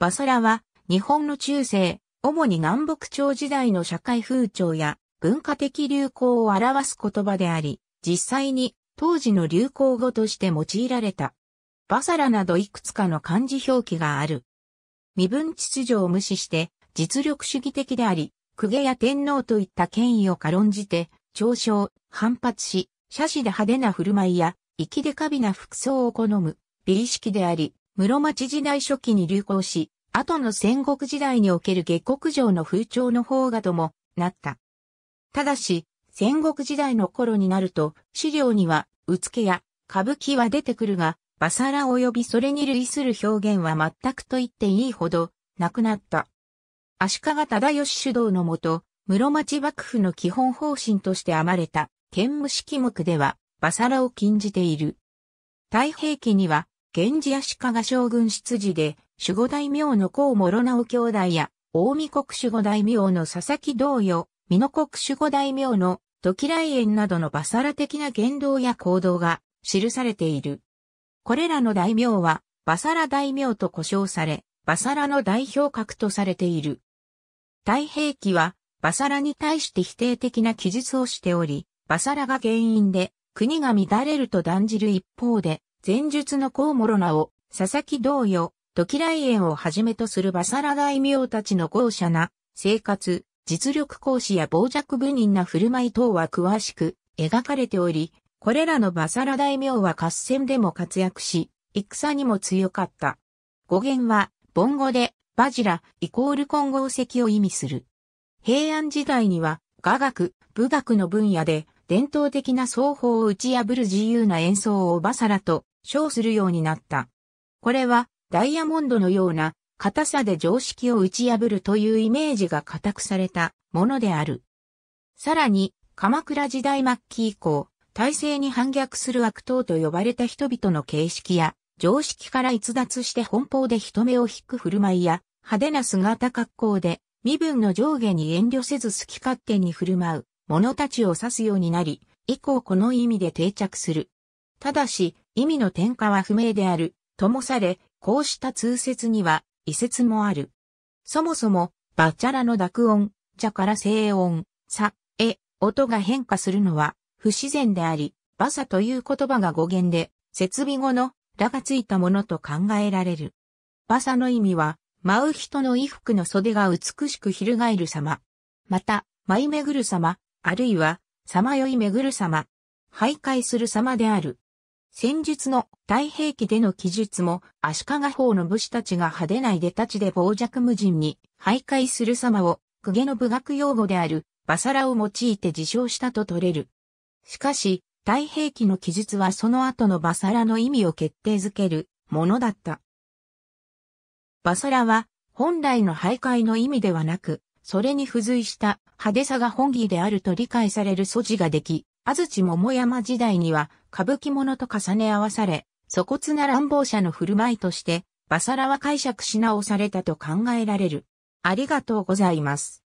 バサラは、日本の中世、主に南北朝時代の社会風潮や文化的流行を表す言葉であり、実際に当時の流行語として用いられた。バサラなどいくつかの漢字表記がある。身分秩序を無視して実力主義的であり、公家や天皇といった権威を軽んじて、嘲笑、反発し、斜視で派手な振る舞いや、粋で華美な服装を好む、美意識であり、室町時代初期に流行し、後の戦国時代における下国上の風潮の方がともなった。ただし、戦国時代の頃になると、資料には、うつけや、歌舞伎は出てくるが、バサラ及びそれに類する表現は全くと言っていいほど、なくなった。足利忠義主導のもと、室町幕府の基本方針として編まれた、剣武式目では、バサラを禁じている。太平記には、源氏足利将軍執事で、守護大名の高諸直兄弟や、大見国守護大名の佐々木同様、美濃国守護大名の時来園などのバサラ的な言動や行動が記されている。これらの大名は、バサラ大名と呼称され、バサラの代表格とされている。太平記は、バサラに対して否定的な記述をしており、バサラが原因で、国が乱れると断じる一方で、前述のコウモロナを、佐々木同様、時来園をはじめとするバサラ大名たちの豪奢な、生活、実力行使や傍若無人な振る舞い等は詳しく描かれており、これらのバサラ大名は合戦でも活躍し、戦にも強かった。語源は、ボン語で、バジラ、イコール混合石を意味する。平安時代には、雅楽、武学の分野で、伝統的な奏法を打ち破る自由な演奏をバサラと称するようになった。これはダイヤモンドのような硬さで常識を打ち破るというイメージが固くされたものである。さらに、鎌倉時代末期以降、体制に反逆する悪党と呼ばれた人々の形式や常識から逸脱して奔放で人目を引く振る舞いや派手な姿格好で身分の上下に遠慮せず好き勝手に振る舞う者たちを指すようになり、以降この意味で定着する。ただし、意味の転化は不明である、ともされ、こうした通説には、異説もある。そもそも、バチャラの濁音、じゃから静音、さ、え、音が変化するのは、不自然であり、バサという言葉が語源で、設備語の、らがついたものと考えられる。バサの意味は、舞う人の衣服の袖が美しく翻る様。また、舞い巡る様、あるいは、さまよい巡る様。徘徊する様である。戦術の太平記での記述も足利法の武士たちが派手ないでちで傍若無人に徘徊する様を、公家の武学用語であるバサラを用いて自称したと取れる。しかし、太平記の記述はその後のバサラの意味を決定づけるものだった。バサラは本来の徘徊の意味ではなく、それに付随した派手さが本義であると理解される素地ができ、安土桃山時代には歌舞伎物と重ね合わされ、粗骨な乱暴者の振る舞いとして、バサラは解釈し直されたと考えられる。ありがとうございます。